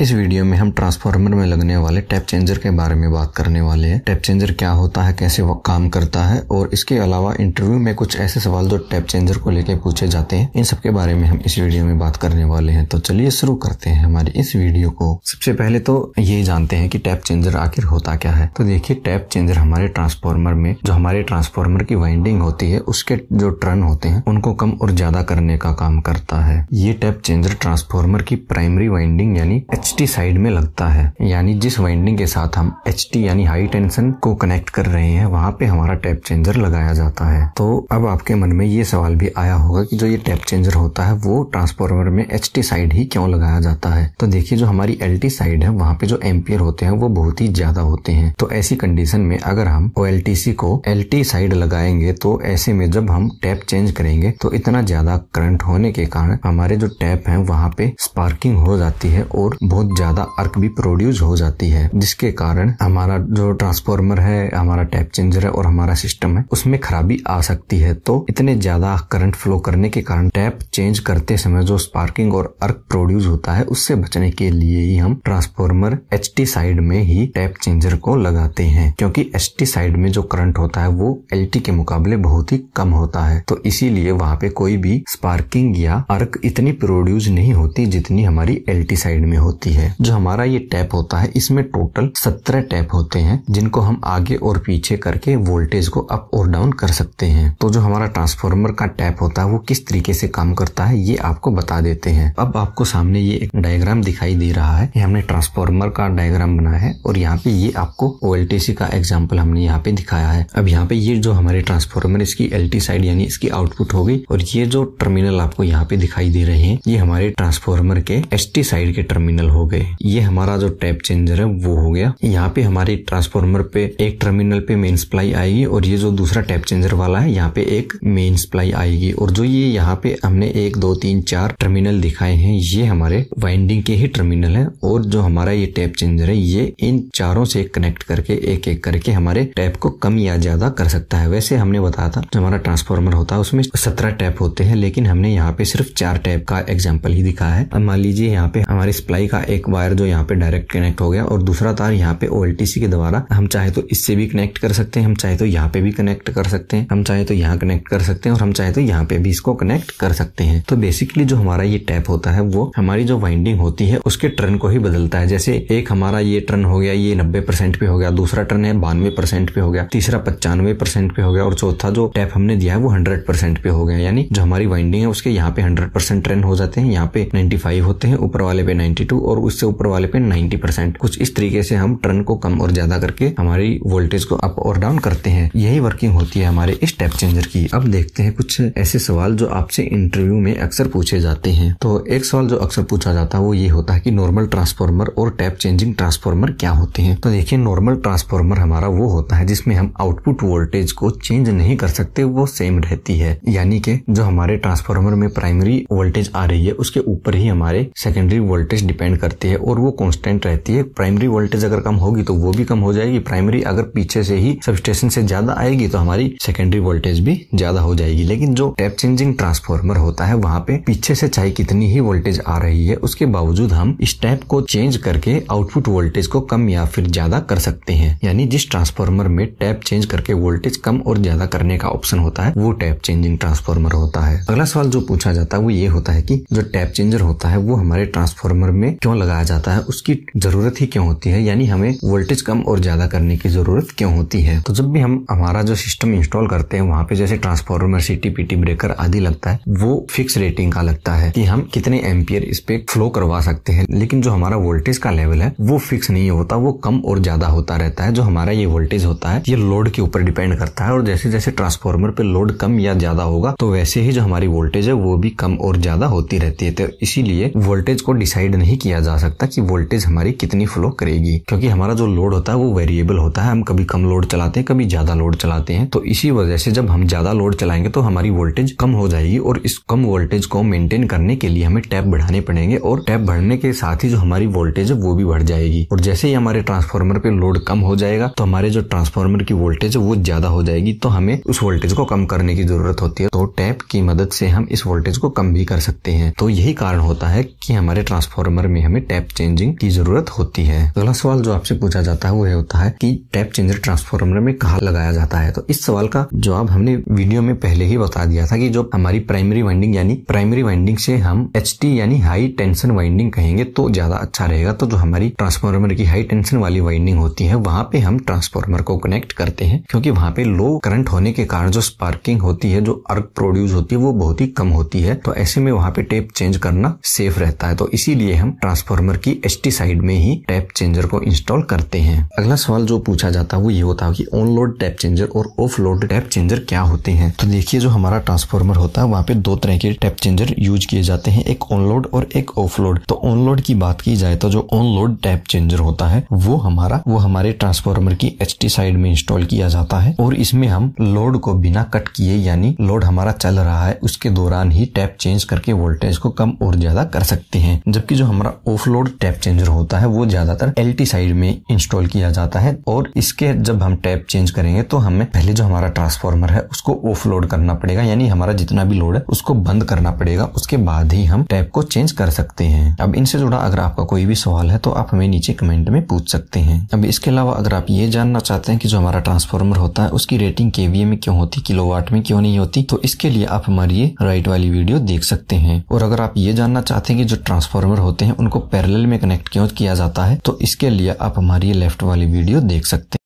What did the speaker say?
इस वीडियो में हम ट्रांसफार्मर में लगने वाले टैप चेंजर के बारे में बात करने वाले हैं टैप चेंजर क्या होता है कैसे वो काम करता है और इसके अलावा इंटरव्यू में कुछ ऐसे सवाल जो टैप चेंजर को लेकर पूछे जाते हैं इन सबके बारे में हम इस वीडियो में बात करने वाले हैं तो चलिए शुरू करते हैं हमारी इस वीडियो को सबसे पहले तो ये जानते हैं की टैप चेंजर आखिर होता क्या है तो देखिये टैप चेंजर हमारे ट्रांसफार्मर में जो हमारे ट्रांसफार्मर की वाइंडिंग होती है उसके जो टर्न होते हैं उनको कम और ज्यादा करने का काम करता है ये टैप चेंजर ट्रांसफार्मर की प्राइमरी वाइंडिंग यानी एचटी साइड में लगता है यानी जिस वाइंडिंग के साथ हम एच टी यानी हाई टेंशन को कनेक्ट कर रहे हैं वहाँ पे हमारा टैप चेंजर लगाया जाता है तो अब आपके मन में ये सवाल भी आया होगा कि जो ये टैप चेंजर होता है वो ट्रांसफॉर्मर में एच टी साइड ही क्यों लगाया जाता है तो देखिए जो हमारी एल टी साइड है वहाँ पे जो एम्पियर होते हैं वो बहुत ही ज्यादा होते हैं तो ऐसी कंडीशन में अगर हम ओ एल टी सी को एल टी साइड लगाएंगे तो ऐसे में जब हम टैप चेंज करेंगे तो इतना ज्यादा करंट होने के कारण हमारे जो टैप है वहाँ पे स्पार्किंग हो जाती है और बहुत बहुत ज्यादा अर्क भी प्रोड्यूस हो जाती है जिसके कारण हमारा जो ट्रांसफॉर्मर है हमारा टैप चेंजर है और हमारा सिस्टम है उसमें खराबी आ सकती है तो इतने ज्यादा करंट फ्लो करने के कारण टैप चेंज करते समय जो स्पार्किंग और अर्क प्रोड्यूस होता है उससे बचने के लिए ही हम ट्रांसफॉर्मर एच साइड में ही टैप चेंजर को लगाते हैं क्योंकि एच साइड में जो करंट होता है वो एल के मुकाबले बहुत ही कम होता है तो इसीलिए वहाँ पे कोई भी स्पार्किंग या अर्क इतनी प्रोड्यूस नहीं होती जितनी हमारी एल साइड में होती होती है जो हमारा ये टैप होता है इसमें टोटल सत्रह टैप होते हैं जिनको हम आगे और पीछे करके वोल्टेज को अप और डाउन कर सकते हैं तो जो हमारा ट्रांसफॉर्मर का टैप होता है वो किस तरीके से काम करता है ये आपको बता देते हैं अब आपको सामने ये एक डायग्राम दिखाई दे रहा है ये हमने ट्रांसफॉर्मर का डायग्राम बनाया है और यहाँ पे ये आपको ओ का एग्जाम्पल हमने यहाँ पे दिखाया है अब यहाँ पे ये जो हमारे ट्रांसफॉर्मर इसकी एल साइड यानी इसकी आउटपुट होगी और ये जो टर्मिनल आपको यहाँ पे दिखाई दे रहे हैं ये हमारे ट्रांसफॉर्मर के एस साइड के टर्मिनल हो हो गए ये हमारा जो टैप चेंजर है वो हो गया यहाँ पे हमारे ट्रांसफॉर्मर पे एक टर्मिनल पे मेन सप्लाई आएगी और ये जो दूसरा टैप चेंजर वाला है यहाँ पे एक मेन सप्लाई आएगी और जो ये यहाँ पे हमने एक दो तीन चार टर्मिनल दिखाए हैं ये हमारे वाइंडिंग के ही टर्मिनल है और जो हमारा ये टैप चेंजर है ये इन चारों से कनेक्ट करके एक एक करके हमारे टैप को कम या ज्यादा कर सकता है वैसे हमने बताया था जो हमारा ट्रांसफॉर्मर होता है उसमें सत्रह टैप होते हैं लेकिन हमने यहाँ पे सिर्फ चार टैप का एग्जाम्पल ही दिखा है मान लीजिए यहाँ पे हमारी सप्लाई का का एक वायर जो यहाँ पे डायरेक्ट कनेक्ट हो गया और दूसरा तार यहाँ पे ओ के द्वारा हम चाहे तो इससे भी कनेक्ट कर सकते हैं हम चाहे तो यहाँ पे भी कनेक्ट कर सकते हैं हम चाहे तो यहाँ कनेक्ट कर सकते हैं और हम चाहे तो यहाँ पे भी इसको कनेक्ट कर सकते हैं तो बेसिकली जो हमारा ये टैप होता है वो हमारी जो वाइंडिंग होती है उसके टर्न को ही बदलता है जैसे एक हमारा ये टर्न हो गया ये नब्बे परसेंट पे हो गया दूसरा टर्न है बानवे परसेंट पे हो गया तीसरा पचानवे परसेंट पे हो गया और चौथा जो टैप हमने दिया है वो हंड्रेड परसेंट पे हो गया यानी जो हमारी वाइंडिंग है उसके यहाँ पे हंड्रेड परसेंट हो जाते हैं यहाँ पे नाइन्टी फाइव होते हैं ऊपर वाले पे नाइन्टी टू और उससे ऊपर वाले पे 90 परसेंट कुछ इस तरीके से हम टर्न को कम और ज्यादा करके हमारी वोल्टेज को अप और डाउन करते हैं यही वर्किंग होती है हमारे इस स्टेप चेंजर की अब देखते हैं कुछ ऐसे सवाल जो आपसे इंटरव्यू में अक्सर पूछे जाते हैं तो एक सवाल जो अक्सर पूछा जाता है वो ये होता है कि नॉर्मल ट्रांसफॉर्मर और टैप चेंजिंग ट्रांसफॉर्मर क्या होते हैं तो देखिए नॉर्मल ट्रांसफॉर्मर हमारा वो होता है जिसमें हम आउटपुट वोल्टेज को चेंज नहीं कर सकते वो सेम रहती है यानी कि जो हमारे ट्रांसफॉर्मर में प्राइमरी वोल्टेज आ रही है उसके ऊपर ही हमारे सेकेंडरी वोल्टेज डिपेंड करती है और वो कॉन्स्टेंट रहती है प्राइमरी वोल्टेज अगर कम होगी तो वो भी कम हो जाएगी प्राइमरी अगर पीछे से ही स्टेशन से ज्यादा आएगी तो हमारी सेकेंडरी वोल्टेज भी ज्यादा हो जाएगी लेकिन जो टैप चेंजिंग ट्रांसफॉर्मर होता है वहाँ पे पीछे से चाहे कितनी ही वोल्टेज आ रही है उसके बावजूद हम इस टैप को चेंज करके आउटपुट वोल्टेज को कम या फिर ज्यादा कर सकते हैं यानी जिस ट्रांसफॉर्मर में टैप चेंज करके वोल्टेज कम और ज्यादा करने का ऑप्शन होता है वो टैप चेंजिंग ट्रांसफॉर्मर होता है अगला सवाल जो पूछा जाता है वो ये होता है की जो टैप चेंजर होता है वो हमारे ट्रांसफॉर्मर में क्यों क्यों लगाया जाता है उसकी जरूरत ही क्यों होती है यानी हमें वोल्टेज कम और ज्यादा करने की जरूरत क्यों होती है तो जब भी हम हमारा जो सिस्टम इंस्टॉल करते हैं वहाँ पे जैसे ट्रांसफॉर्मर सीटी पीटी ब्रेकर आदि लगता है वो फिक्स रेटिंग का लगता है कि हम कितने एम्पियर इस पे फ्लो करवा सकते हैं लेकिन जो हमारा वोल्टेज का लेवल है वो फिक्स नहीं होता वो कम और ज्यादा होता रहता है जो हमारा ये वोल्टेज होता है ये लोड के ऊपर डिपेंड करता है और जैसे जैसे ट्रांसफॉर्मर पे लोड कम या ज्यादा होगा तो वैसे ही जो हमारी वोल्टेज है वो भी कम और ज्यादा होती रहती है तो इसीलिए वोल्टेज को डिसाइड नहीं किया किया जा सकता कि वोल्टेज हमारी कितनी फ्लो करेगी क्योंकि हमारा जो लोड होता है वो वेरिएबल होता है हम कभी कम लोड चलाते हैं कभी ज्यादा लोड चलाते हैं तो इसी वजह से जब हम ज्यादा लोड चलाएंगे तो हमारी वोल्टेज कम हो जाएगी और इस कम वोल्टेज को मेंटेन करने के लिए हमें टैप बढ़ाने पड़ेंगे और टैप बढ़ने के साथ ही जो हमारी वोल्टेज है वो भी बढ़ जाएगी और जैसे ही हमारे ट्रांसफार्मर पे लोड कम हो जाएगा तो हमारे जो ट्रांसफार्मर की वोल्टेज है वो ज्यादा हो जाएगी तो हमें उस वोल्टेज को कम करने की जरूरत होती है तो टैप की मदद से हम इस वोल्टेज को कम भी कर सकते हैं तो यही कारण होता है कि हमारे ट्रांसफार्मर में हमें टैप चेंजिंग की जरूरत होती है अगला सवाल जो आपसे पूछा जाता है वो होता है कि टैप चेंजर ट्रांसफॉर्मर में कहा लगाया जाता है तो इस सवाल का जवाब हमने वीडियो में पहले ही बता दिया था कि जो हमारी प्राइमरी वाइंडिंग यानी प्राइमरी वाइंडिंग से हम एच यानी हाई टेंशन वाइंडिंग कहेंगे तो ज्यादा अच्छा रहेगा तो जो हमारी ट्रांसफॉर्मर की हाई टेंशन वाली वाइंडिंग होती है वहां पे हम ट्रांसफॉर्मर को कनेक्ट करते हैं क्योंकि वहां पे लो करंट होने के कारण जो स्पार्किंग होती है जो अर्क प्रोड्यूस होती है वो बहुत ही कम होती है तो ऐसे में वहां पे टेप चेंज करना सेफ रहता है तो इसीलिए हम ट्रांस ट्रांसफार्मर की एस साइड में ही टैप चेंजर को इंस्टॉल करते हैं अगला सवाल जो पूछा जाता है वो ये होता है कि ऑन लोड टैप चेंजर और ऑफ लोड टैप चेंजर क्या होते हैं तो देखिए जो हमारा ट्रांसफार्मर होता है वहाँ पे दो तरह के टैप चेंजर यूज किए जाते हैं एक ऑन लोड और एक ऑफ लोड तो ऑन लोड की बात की जाए तो जो ऑन लोड टैप चेंजर होता है वो हमारा वो हमारे ट्रांसफार्मर की एच साइड में इंस्टॉल किया जाता है और इसमें हम लोड को बिना कट किए यानी लोड हमारा चल रहा है उसके दौरान ही टैप चेंज करके वोल्टेज को कम और ज्यादा कर सकते हैं जबकि जो हमारा ऑफलोड टैप चेंजर होता है वो ज्यादातर एल साइड में इंस्टॉल किया जाता है और इसके जब हम टैप चेंज करेंगे तो हमें पहले जो हमारा ट्रांसफॉर्मर है उसको ऑफलोड करना पड़ेगा यानी हमारा जितना भी लोड है उसको बंद करना पड़ेगा उसके बाद ही हम टैप को चेंज कर सकते हैं अब इनसे जुड़ा अगर आपका कोई भी सवाल है तो आप हमें नीचे कमेंट में पूछ सकते हैं अब इसके अलावा अगर आप ये जानना चाहते हैं कि जो हमारा ट्रांसफॉर्मर होता है उसकी रेटिंग केवीए में क्यों होती किलोवाट में क्यों नहीं होती तो इसके लिए आप हमारी राइट वाली वीडियो देख सकते हैं और अगर आप ये जानना चाहते हैं कि जो ट्रांसफॉर्मर होते हैं उन को पैरेलल में कनेक्ट क्यों किया जाता है तो इसके लिए आप हमारी लेफ्ट वाली वीडियो देख सकते हैं